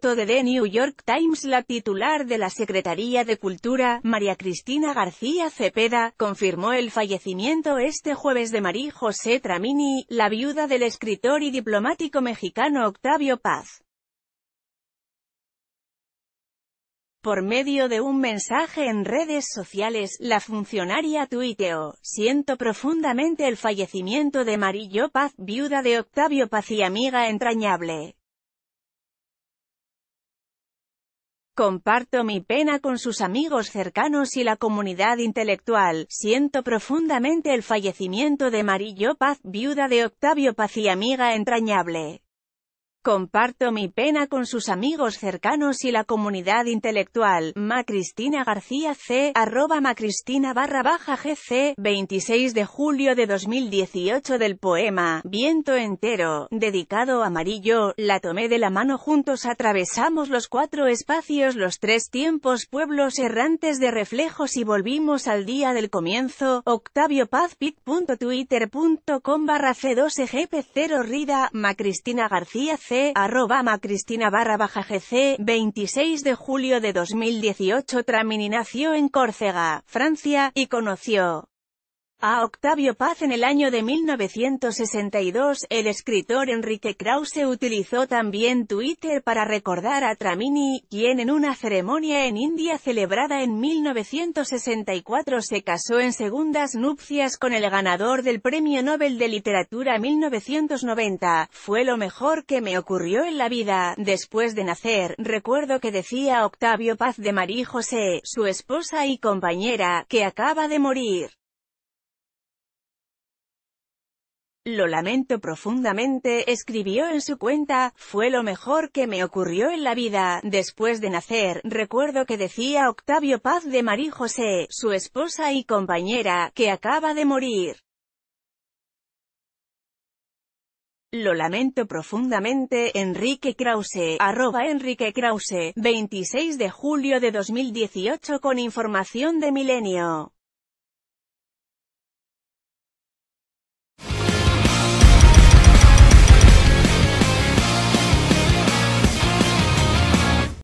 de The New York Times la titular de la Secretaría de Cultura, María Cristina García Cepeda, confirmó el fallecimiento este jueves de María José Tramini, la viuda del escritor y diplomático mexicano Octavio Paz. Por medio de un mensaje en redes sociales, la funcionaria tuiteó, siento profundamente el fallecimiento de Marillo Paz, viuda de Octavio Paz y amiga entrañable. Comparto mi pena con sus amigos cercanos y la comunidad intelectual. Siento profundamente el fallecimiento de Marillo Paz, viuda de Octavio Paz y amiga entrañable. Comparto mi pena con sus amigos cercanos y la comunidad intelectual. Macristina García C. arroba Macristina barra baja GC. 26 de julio de 2018 del poema Viento entero, dedicado a Amarillo. La tomé de la mano juntos atravesamos los cuatro espacios los tres tiempos pueblos errantes de reflejos y volvimos al día del comienzo. Octavio Paz barra c 2 gp 0 Rida. Macristina García C arroba macristina barra gc, 26 de julio de 2018 Tramini nació en Córcega, Francia, y conoció a Octavio Paz en el año de 1962, el escritor Enrique Krause utilizó también Twitter para recordar a Tramini, quien en una ceremonia en India celebrada en 1964 se casó en segundas nupcias con el ganador del Premio Nobel de Literatura 1990. Fue lo mejor que me ocurrió en la vida, después de nacer, recuerdo que decía Octavio Paz de María José, su esposa y compañera, que acaba de morir. Lo lamento profundamente, escribió en su cuenta, fue lo mejor que me ocurrió en la vida, después de nacer, recuerdo que decía Octavio Paz de Marí José, su esposa y compañera, que acaba de morir. Lo lamento profundamente, Enrique Krause, arroba Enrique Krause, 26 de julio de 2018 con información de Milenio.